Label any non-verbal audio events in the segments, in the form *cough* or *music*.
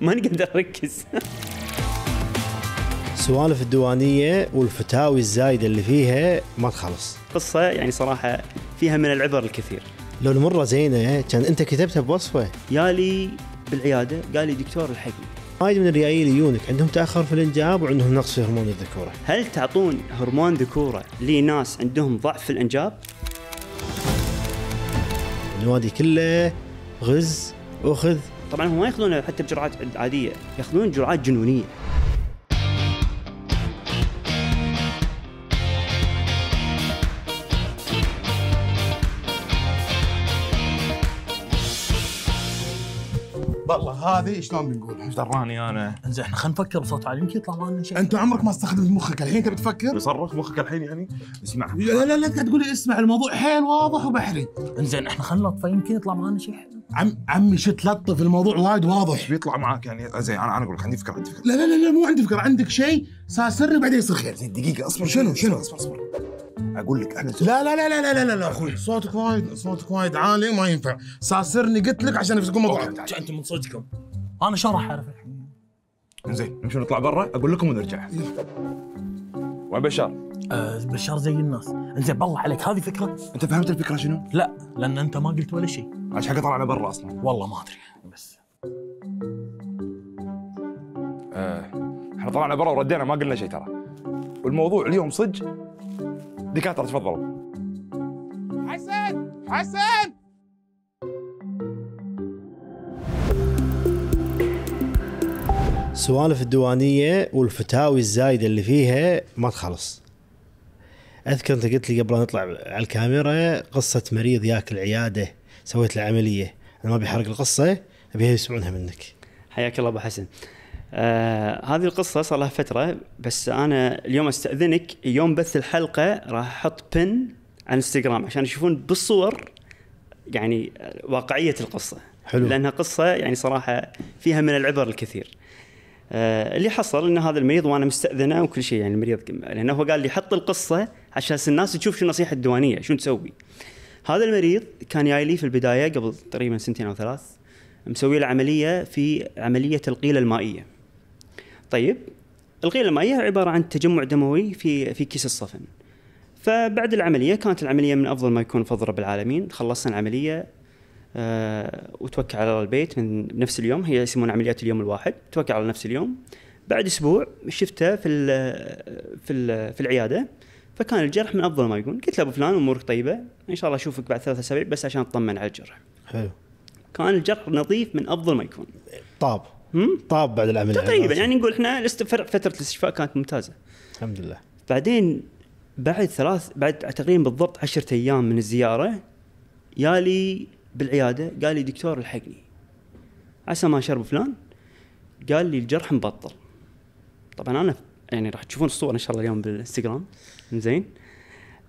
ماني قادر اركز سوالف الديوانيه والفتاوي الزايده اللي فيها ما تخلص قصه يعني صراحه فيها من العبر الكثير لو المره زينه كان انت كتبتها بوصفه يالي بالعياده قال لي دكتور الحقني وايد من الريايل يجونك عندهم تاخر في الانجاب وعندهم نقص في هرمون الذكوره. هل تعطون هرمون ذكوره لناس عندهم ضعف في الانجاب؟ النوادي كله غز وخذ طبعا هم ما ياخذونها حتى بجرعات عاديه ياخذون جرعات جنونيه هذه شلون بنقولها؟ ايش دراني انا؟ انزين احنا خلينا نفكر بصوت عالي يمكن يطلع لنا شيء انت عمرك ما استخدمت مخك الحين انت بتفكر؟ يصرخ مخك الحين يعني؟ اسمع لا لا لا تقول لي اسمع الموضوع حيل واضح وبحري انزين احنا خلينا نلطفه يمكن يطلع معنا شيء حلو عم عمي شو تلطف الموضوع وايد واضح بيطلع معاك يعني زين انا انا اقول لك عندي فكره عندي فكره لا لا لا مو عندي فكره عندك شيء صار سري وبعدين يصير خير زين دقيقه اصبر شنو شنو اصبر اصبر اقول لك انا لا لا لا لا لا لا لا اخوي صوتك وايد صوتك وايد عالي ما ينفع ساسرني قلت لك عشان يفسقون مطعم انت من صدقكم انا شو راح اعرف الحين زين نمشي نطلع برا اقول لكم ونرجع إيه. وين بشار؟ آه بشار زي الناس انزين بالله عليك هذه فكره انت فهمت الفكره شنو؟ لا لان انت ما قلت ولا شيء عشان حق طلعنا برا اصلا والله ما ادري بس آه احنا طلعنا برا وردينا ما قلنا شيء ترى والموضوع اليوم صدق دكاتره تفضلوا حسن حسن سوالف الديوانية والفتاوي الزايدة اللي فيها ما تخلص اذكر انت قلت لي قبل أن نطلع على الكاميرا قصة مريض ياكل عيادة سويت له عملية انا ما بيحرق القصة ابيها يسمعونها منك حياك الله ابو حسن آه هذه القصة صار لها فترة بس أنا اليوم أستأذنك يوم بث الحلقة راح أحط بن على انستغرام عشان يشوفون بالصور يعني واقعية القصة حلو لأنها قصة يعني صراحة فيها من العبر الكثير آه اللي حصل ان هذا المريض وانا مستاذنه وكل شيء يعني المريض لانه هو قال لي حط القصه عشان الناس تشوف شو نصيحة الديوانيه شو تسوي هذا المريض كان جاي لي في البدايه قبل تقريبا سنتين او ثلاث مسوي له عمليه في عمليه القيله المائيه طيب الغيله المائيه عباره عن تجمع دموي في في كيس الصفن فبعد العمليه كانت العمليه من افضل ما يكون فضل رب العالمين خلصنا العمليه أه وتوكل على البيت من نفس اليوم هي يسمون عمليات اليوم الواحد توكل على نفس اليوم بعد اسبوع شفته في الـ في الـ في العياده فكان الجرح من افضل ما يكون قلت له ابو فلان امورك طيبه ان شاء الله اشوفك بعد ثلاثة اسابيع بس عشان اطمن على الجرح حلو كان الجرح نظيف من افضل ما يكون طاب طاب بعد العمليه يعني تقريبا يعني نقول احنا فتره الاستشفاء كانت ممتازه الحمد لله بعدين بعد ثلاث بعد تقريبا بالضبط عشرة ايام من الزياره يالي بالعياده قال لي دكتور الحقني عسى ما شرب فلان قال لي الجرح مبطل طبعا انا يعني راح تشوفون الصور ان شاء الله اليوم بالانستغرام زين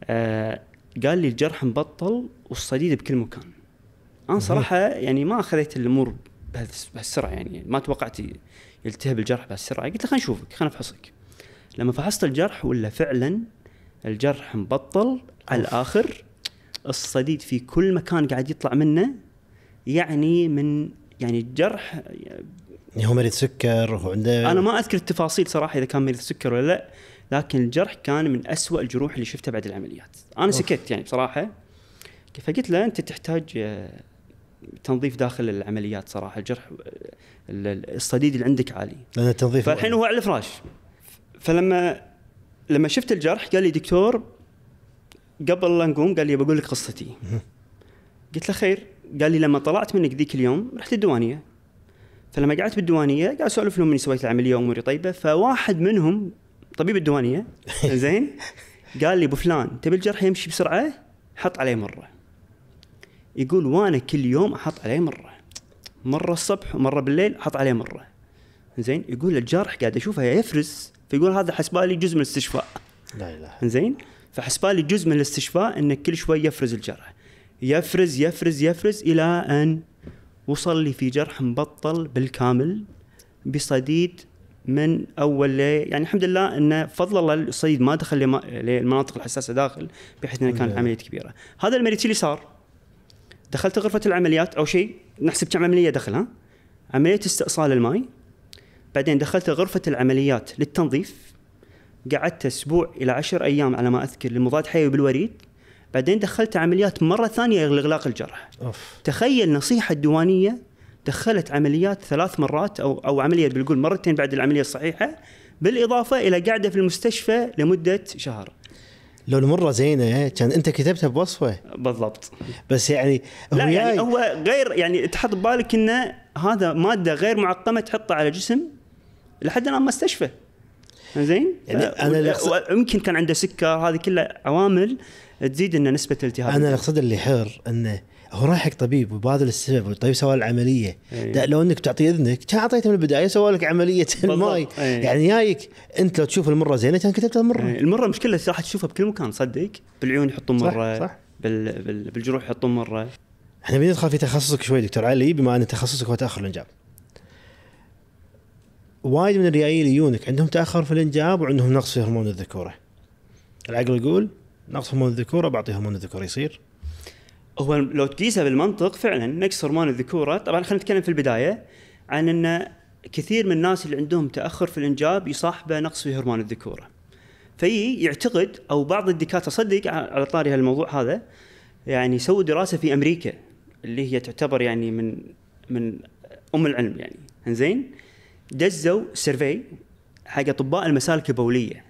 آه قال لي الجرح مبطل والصديد بكل مكان انا صراحه يعني ما اخذت الامور بهالسرعه يعني،, يعني ما توقعت يلتهب الجرح بهالسرعه قلت له خلينا نشوفك خلينا نفحصك لما فحصت الجرح ولا فعلا الجرح مبطل على الاخر الصديد في كل مكان قاعد يطلع منه يعني من يعني الجرح يعني هو مريض سكر هو عنده انا ما اذكر التفاصيل صراحه اذا كان مريض سكر ولا لا لكن الجرح كان من أسوأ الجروح اللي شفتها بعد العمليات انا أوف. سكت يعني بصراحه فقلت له انت تحتاج آه، تنظيف داخل العمليات صراحه الجرح الصديد اللي عندك عالي لان التنظيف فالحين هو على الفراش فلما لما شفت الجرح قال لي دكتور قبل لا نقوم قال لي بقول لك قصتي قلت له خير قال لي لما طلعت منك ذيك اليوم رحت الديوانيه فلما قعدت بالديوانيه قاعد اسولف لهم اني سويت العمليه واموري طيبه فواحد منهم طبيب الديوانيه *laughs* زين قال لي ابو فلان تبي الجرح يمشي بسرعه حط عليه مره يقول وانا كل يوم احط عليه مره مره الصبح ومره بالليل احط عليه مره زين يقول الجرح قاعد اشوفه يفرز فيقول هذا حسبالي جزء من الاستشفاء لا اله زين فحسبالي جزء من الاستشفاء انه كل شوي يفرز الجرح يفرز يفرز يفرز الى ان وصل لي في جرح مبطل بالكامل بصديد من اول لي يعني الحمد لله انه فضل الله الصيد ما دخل للمناطق الحساسه داخل بحيث انه كانت عمليه كبيره هذا المريض اللي صار دخلت غرفه العمليات او شيء نحسب كم عمليه دخل ها عمليه استئصال الماي بعدين دخلت غرفه العمليات للتنظيف قعدت اسبوع الى عشر ايام على ما اذكر لمضاد حيوي بالوريد بعدين دخلت عمليات مره ثانيه لاغلاق الجرح أوف. تخيل نصيحه الديوانيه دخلت عمليات ثلاث مرات او او عمليه بنقول مرتين بعد العمليه الصحيحه بالاضافه الى قاعده في المستشفى لمده شهر لو المره زينه كان انت كتبتها بوصفه بالضبط بس يعني هو لا يعني هو غير يعني تحط ببالك انه هذا ماده غير معقمه تحطها على جسم لحد الان ما استشفى زين يعني انا يمكن كان عنده سكر هذه كلها عوامل تزيد ان نسبه الالتهاب انا اللي اقصد اللي حر انه هو رايح حق طبيب وبهذا السبب والطبيب سوى العمليه أيه. لو انك تعطي اذنك كان اعطيته من البدايه سوى لك عمليه *laughs* الماي أيه. يعني جايك انت لو تشوف المره زينه كان كتبت المره أيه. المره مشكله راح تشوفها بكل مكان صدق بالعيون يحطون مره صح. صح. بال... بال... بالجروح يحطون مره احنا بندخل في تخصصك شوي دكتور علي بما ان تخصصك هو تاخر الانجاب وايد من الريايل يجونك عندهم تاخر في الانجاب وعندهم نقص في هرمون الذكوره العقل يقول نقص هرمون الذكوره بعطي هرمون الذكوره يصير هو لو تقيسها بالمنطق فعلا نقص هرمون الذكوره طبعا خلينا نتكلم في البدايه عن ان كثير من الناس اللي عندهم تاخر في الانجاب يصاحبه نقص في هرمون الذكوره في يعتقد او بعض الدكاتره صدق على طاري هالموضوع هذا يعني سووا دراسه في امريكا اللي هي تعتبر يعني من من ام العلم يعني انزين دزوا سيرفي حق اطباء المسالك البوليه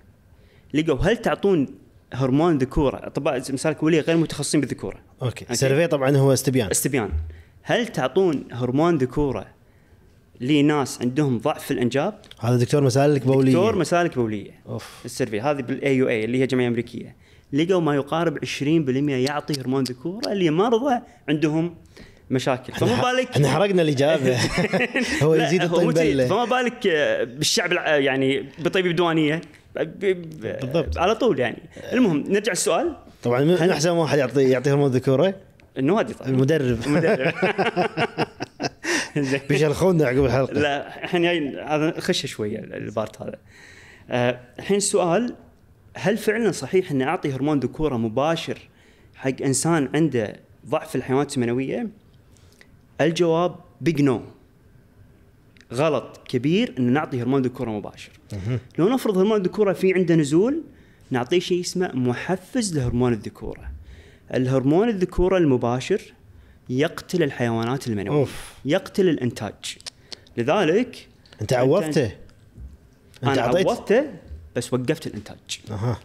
لقوا هل تعطون هرمون ذكوره اطباء مسالك وليه غير متخصصين بالذكوره اوكي, أوكي. سيرفي طبعا هو استبيان استبيان هل تعطون هرمون ذكوره لناس عندهم ضعف في الانجاب هذا دكتور مسالك بوليه دكتور مسالك بوليه اوف السيرفي هذه بالاي يو اي اللي هي جمعيه امريكيه لقوا ما يقارب 20% يعطي هرمون ذكوره اللي مرضى عندهم مشاكل فما بالك احنا حرقنا الاجابه *laughs* هو يزيد الطبله فما بالك بالشعب يعني بطبيب الديوانيه بالضبط على طول يعني المهم نرجع السؤال طبعا من احسن واحد يعطي يعطي هرمون الذكوره النوادي طبعا المدرب المدرب *laughs* بيشرخونا عقب الحلقه لا الحين جاي هذا خش شويه البارت هذا آه، الحين السؤال هل فعلا صحيح اني اعطي هرمون ذكوره مباشر حق انسان عنده ضعف الحيوانات المنويه؟ الجواب بيج نو غلط كبير انه نعطي هرمون ذكوره مباشر لو نفرض هرمون الذكوره في عنده نزول نعطيه شيء اسمه محفز لهرمون الذكوره الهرمون الذكوره المباشر يقتل الحيوانات المنويه أوف. يقتل الانتاج لذلك انت عوضته انت عوضته بس وقفت الانتاج أه.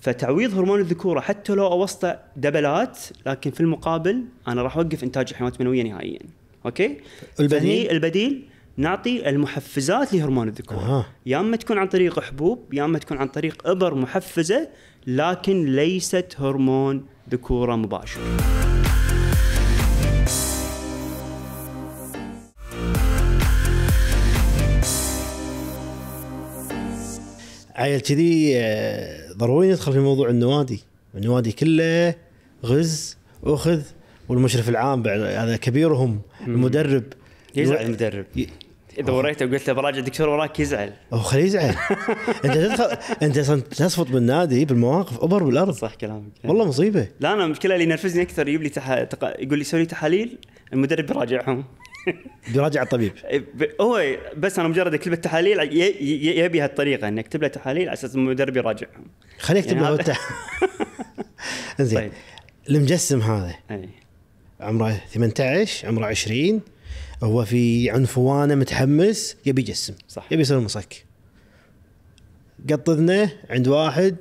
فتعويض هرمون الذكوره حتى لو اوسطه دبلات لكن في المقابل انا راح اوقف انتاج الحيوانات المنويه نهائيا اوكي البديل البديل نعطي المحفزات لهرمون الذكور آه. يا اما تكون عن طريق حبوب يا اما تكون عن طريق ابر محفزه لكن ليست هرمون ذكوره مباشر عيل كذي آه، ضروري ندخل في موضوع النوادي النوادي كله غز واخذ والمشرف العام هذا كبيرهم المدرب يزعل المدرب اذا وريته وقلت له براجع الدكتور وراك يزعل او خليه يزعل *laughs* انت تدخل انت تصفط بالنادي بالمواقف ابر بالارض صح كلامك والله مصيبه لا انا المشكله اللي ينرفزني اكثر يجيب لي تح... تق... يقول لي سوي لي تحاليل المدرب بيراجعهم بيراجع *laughs* الطبيب إيه، هو بس انا مجرد اكتب التحاليل يبي هالطريقه اني اكتب له تحاليل على اساس المدرب يراجعهم خليه يكتب يعني له التح... *laughs* زين طيب. المجسم هذا إيه. عمره 18 عمره 20 هو في عنفوانه متحمس يبي يجسم صح يبي يصير مصك قط اذنه عند واحد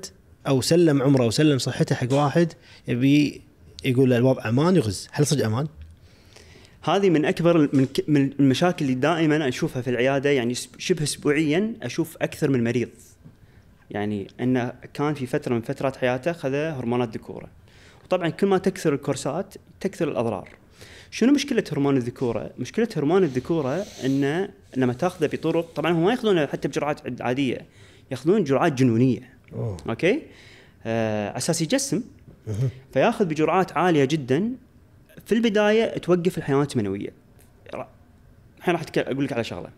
او سلم عمره وسلم صحته حق واحد يبي يقول له الوضع امان يغز هل صدق امان؟ هذه من اكبر من المشاكل اللي دائما اشوفها في العياده يعني شبه اسبوعيا اشوف اكثر من مريض يعني انه كان في فتره من فترات حياته خذ هرمونات ذكوره طبعا كل ما تكثر الكورسات تكثر الاضرار شنو مشكله هرمون الذكوره مشكله هرمون الذكوره انه لما تاخذه بطرق طبعا هم ما ياخذونه حتى بجرعات عاديه ياخذون جرعات جنونيه أوه. اوكي آه اساس يجسم فياخذ بجرعات عاليه جدا في البدايه توقف الحيوانات المنويه الحين راح اقول لك على شغله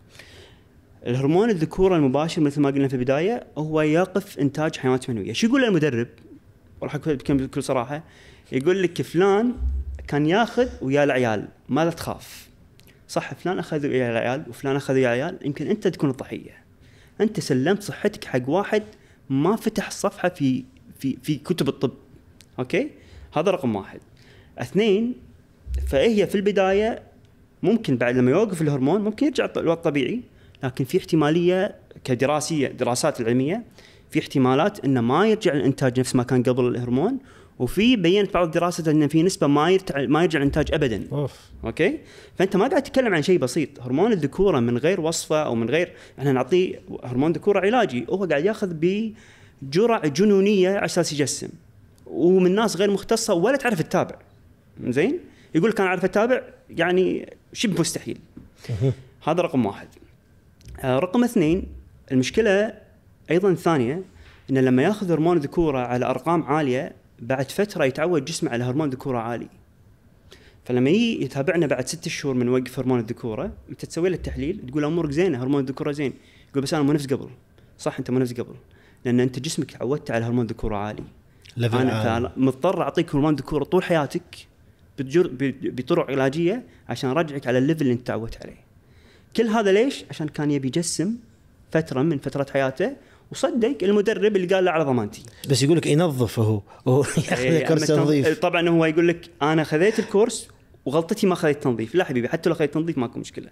الهرمون الذكوره المباشر مثل ما قلنا في البدايه هو يقف انتاج حيوانات منويه شو يقول المدرب وراح اقول بكل صراحه يقول لك فلان كان ياخذ ويا العيال ما لا تخاف صح فلان اخذ ويا العيال وفلان اخذ ويا العيال يمكن انت تكون الضحيه انت سلمت صحتك حق واحد ما فتح الصفحه في في في كتب الطب اوكي هذا رقم واحد اثنين فهي في البدايه ممكن بعد لما يوقف الهرمون ممكن يرجع الوضع الطبيعي لكن في احتماليه كدراسيه دراسات العلميه في احتمالات انه ما يرجع الانتاج نفس ما كان قبل الهرمون وفي بينت بعض الدراسات ان في نسبه ما يرتع ما يرجع الانتاج ابدا أوف. اوكي فانت ما قاعد تتكلم عن شيء بسيط هرمون الذكوره من غير وصفه او من غير احنا نعطيه هرمون ذكوره علاجي هو قاعد ياخذ بجرعه جنونيه على اساس يجسم ومن ناس غير مختصه ولا تعرف تتابع زين يقول لك انا اعرف اتابع يعني شبه مستحيل هذا رقم واحد آه، رقم اثنين المشكله ايضا ثانيه انه لما ياخذ هرمون ذكوره على ارقام عاليه بعد فتره يتعود جسمه على هرمون ذكوره عالي فلما يجي يتابعنا بعد ست شهور من وقف هرمون الذكوره انت تسوي له التحليل تقول امورك زينه هرمون الذكوره زين يقول بس انا مو نفس قبل صح انت مو نفس قبل لان انت جسمك تعودت على هرمون ذكوره عالي انا مضطر اعطيك هرمون ذكوره طول حياتك بتجر... بطرق علاجيه عشان ارجعك على الليفل اللي انت تعودت عليه كل هذا ليش عشان كان يبي يجسم فتره من فترات حياته وصدق المدرب اللي قال له على ضمانتي بس يقول لك ينظف هو *laughs* إيه، ياخذ يعني كورس تنظيف طبعا هو يقول لك انا خذيت الكورس وغلطتي ما خذيت تنظيف لا حبيبي حتى لو خذيت تنظيف ماكو مشكله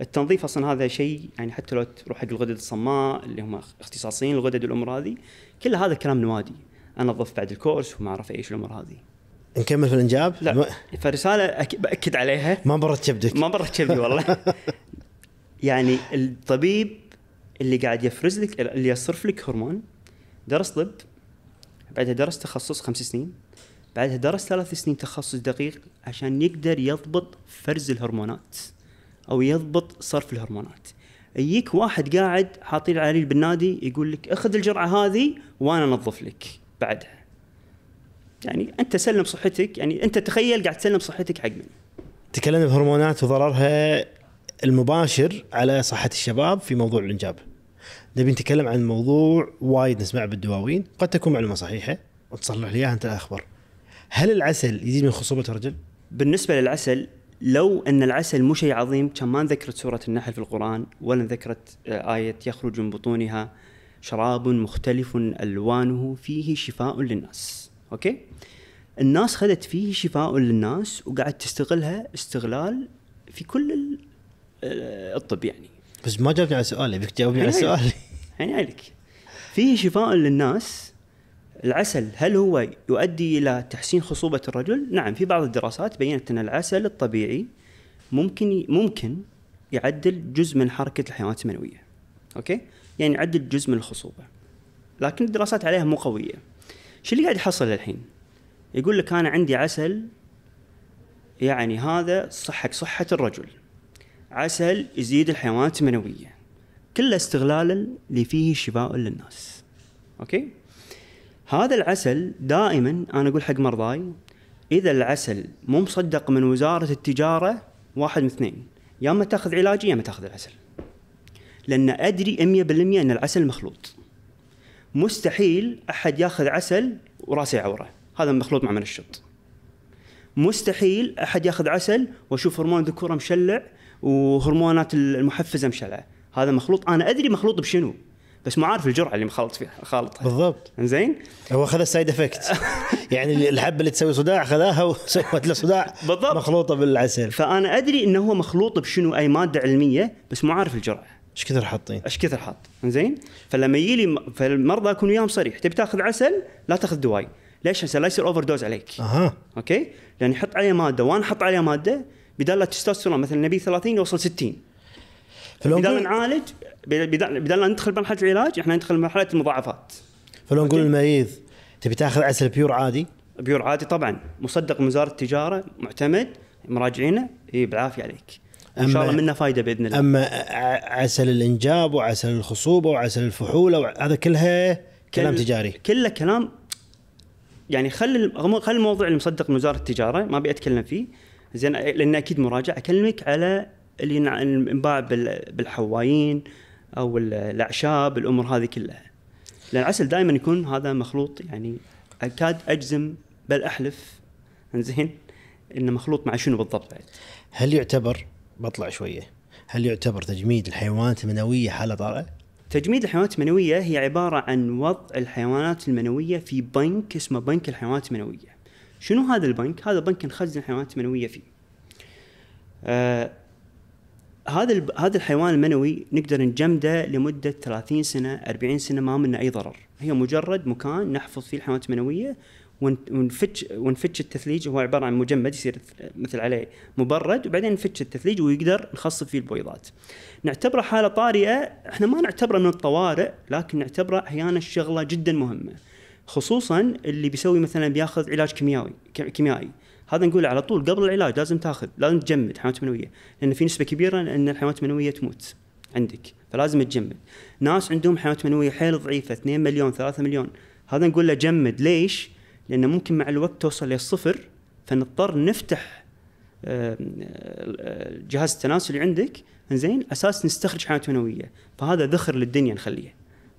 التنظيف اصلا هذا شيء يعني حتى لو تروح حق الغدد الصماء اللي هم اختصاصيين الغدد والامور هذه كل هذا كلام نوادي انظف بعد الكورس وما اعرف ايش الامور هذه نكمل في الانجاب؟ لا فرساله باكد عليها ما برت كبدك ما برت كبدي والله *laughs* يعني الطبيب اللي قاعد يفرز لك اللي يصرف لك هرمون درس طب بعدها درس تخصص خمس سنين بعدها درس ثلاث سنين تخصص دقيق عشان يقدر يضبط فرز الهرمونات او يضبط صرف الهرمونات يجيك واحد قاعد حاطين العليل بالنادي يقول لك اخذ الجرعه هذه وانا انظف لك بعدها يعني انت سلم صحتك يعني انت تخيل قاعد تسلم صحتك حق من تكلمنا بهرمونات وضررها المباشر على صحه الشباب في موضوع الانجاب. نبي نتكلم عن موضوع وايد نسمعه بالدواوين، قد تكون معلومه صحيحه وتصلح لي اياها انت الاخبر. هل العسل يزيد من خصوبه الرجل؟ بالنسبه للعسل لو ان العسل مو شيء عظيم كان ما ذكرت سوره النحل في القران ولا ذكرت آه، ايه يخرج من بطونها شراب مختلف الوانه فيه شفاء للناس، اوكي؟ الناس خذت فيه شفاء للناس وقعدت تستغلها استغلال في كل آه، الطب يعني بس ما جاوبني على سؤالي ابيك تجاوبني على سؤالي عيني *laughs* عليك في شفاء للناس العسل هل هو يؤدي الى تحسين خصوبه الرجل؟ نعم في بعض الدراسات بينت ان العسل الطبيعي ممكن ممكن يعدل جزء من حركه الحيوانات المنويه. اوكي؟ يعني يعدل جزء من الخصوبه. لكن الدراسات عليها مو قويه. شو اللي قاعد يحصل الحين؟ يقول لك انا عندي عسل يعني هذا صحك صحه الرجل عسل يزيد الحيوانات المنويه كله استغلالا فيه شفاء للناس اوكي هذا العسل دائما انا اقول حق مرضاي اذا العسل مو مصدق من وزاره التجاره واحد من اثنين يا اما تاخذ علاجي يا اما تاخذ العسل لان ادري 100% ان العسل مخلوط مستحيل احد ياخذ عسل وراسي عوره هذا مخلوط مع من الشط مستحيل احد ياخذ عسل واشوف هرمون ذكوره مشلع وهرمونات المحفزه مشلعه هذا مخلوط انا ادري مخلوط بشنو بس ما عارف الجرعه اللي مخلط فيها خالطها بالضبط زين هو خذ السايد افكت يعني الحبه اللي تسوي صداع خذاها وسوت *laughs* له صداع بالضبط مخلوطه بالعسل فانا ادري انه هو مخلوط بشنو اي ماده علميه بس ما عارف الجرعه ايش كثر حاطين؟ ايش كثر حاط؟ زين؟ فلما يجي لي فالمرضى اكون وياهم صريح، تبي تاخذ عسل لا تاخذ دواي، ليش؟ عشان لا يصير اوفر دوز عليك. اها اوكي؟ لان يحط عليه ماده وانا احط عليه ماده بدال لا تستوستيرون مثلا نبي 30 يوصل 60 بدال نعالج بدال ما ندخل مرحله العلاج احنا ندخل مرحله المضاعفات فلو نقول المريض تبي تاخذ عسل بيور عادي بيور عادي طبعا مصدق من وزاره التجاره معتمد مراجعينه اي بالعافيه عليك ان شاء الله منه فائده باذن الله اما عسل الانجاب وعسل الخصوبه وعسل الفحوله هذا كلها كلام كل... تجاري كله كلام يعني خل خل الموضوع اللي مصدق من وزاره التجاره ما ابي اتكلم فيه زين لان اكيد مراجع اكلمك على اللي انباع بالحوايين او الاعشاب الامور هذه كلها لان العسل دائما يكون هذا مخلوط يعني اكاد اجزم بل احلف زين انه مخلوط مع شنو بالضبط يعني. هل يعتبر بطلع شويه هل يعتبر تجميد الحيوانات المنويه حاله طارئه؟ تجميد الحيوانات المنويه هي عباره عن وضع الحيوانات المنويه في بنك اسمه بنك الحيوانات المنويه. شنو هذا البنك؟ هذا بنك نخزن حيوانات منويه فيه. آه هذا هذا الحيوان المنوي نقدر نجمده لمده 30 سنه 40 سنه ما منه اي ضرر، هي مجرد مكان نحفظ فيه الحيوانات المنويه ونفتش ونفتش التثليج هو عباره عن مجمد يصير مثل عليه مبرد وبعدين نفتش التثليج ويقدر نخصب فيه البويضات. نعتبره حاله طارئه، احنا ما نعتبره من الطوارئ لكن نعتبره احيانا الشغله جدا مهمه. خصوصا اللي بيسوي مثلا بياخذ علاج كيميائي كيميائي هذا نقول على طول قبل العلاج لازم تاخذ لازم تجمد حيوانات منويه لان في نسبه كبيره ان الحيوانات المنويه تموت عندك فلازم تجمد ناس عندهم حيوانات منويه حيل ضعيفه 2 مليون 3 مليون هذا نقول له جمد ليش؟ لان ممكن مع الوقت توصل للصفر فنضطر نفتح الجهاز آه، آه، التناسلي عندك زين اساس نستخرج حيوانات منويه فهذا ذخر للدنيا نخليه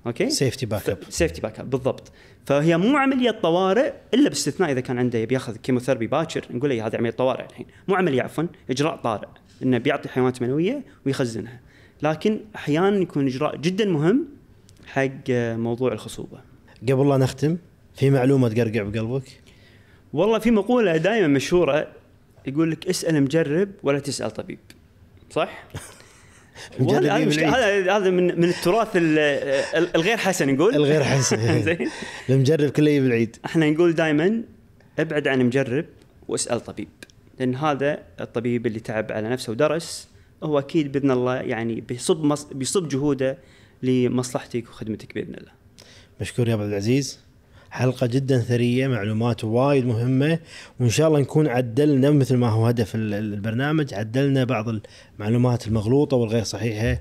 اوكي سيفتي باك اب سيفتي باك اب بالضبط فهي مو عمليه طوارئ الا باستثناء اذا كان عنده يبي ياخذ باكر نقول له هذه عمليه طوارئ الحين مو عمليه عفوا اجراء طارئ انه بيعطي حيوانات منويه ويخزنها لكن احيانا يكون اجراء جدا مهم حق موضوع الخصوبه قبل لا نختم في معلومه تقرقع بقلبك والله في مقوله دائما مشهوره يقول لك اسال مجرب ولا تسال طبيب صح *laughs* هذا هذا من من التراث الغير حسن نقول الغير حسن *laughs* زين المجرب *laughs* كله يجيب العيد احنا نقول دائما ابعد عن مجرب واسال طبيب لان هذا الطبيب اللي تعب على نفسه ودرس هو اكيد باذن الله يعني بيصب مص... بيصب جهوده لمصلحتك وخدمتك باذن الله مشكور يا عبد العزيز حلقه جدا ثريه معلومات وايد مهمه وان شاء الله نكون عدلنا مثل ما هو هدف البرنامج عدلنا بعض المعلومات المغلوطه والغير صحيحه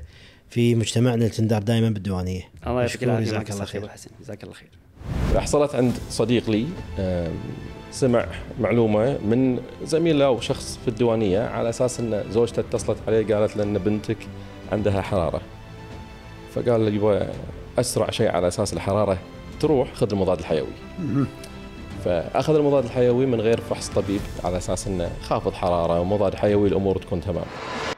في مجتمعنا اللي تندار دائما بالديوانيه الله يعطيك العافيه جزاك الله خير حسن جزاك الله خير حصلت عند صديق لي سمع معلومه من زميل او شخص في الديوانيه على اساس ان زوجته اتصلت عليه قالت له ان بنتك عندها حراره فقال لي اسرع شيء على اساس الحراره تروح خذ المضاد الحيوي فاخذ المضاد الحيوي من غير فحص طبيب على اساس انه خافض حراره ومضاد حيوي الامور تكون تمام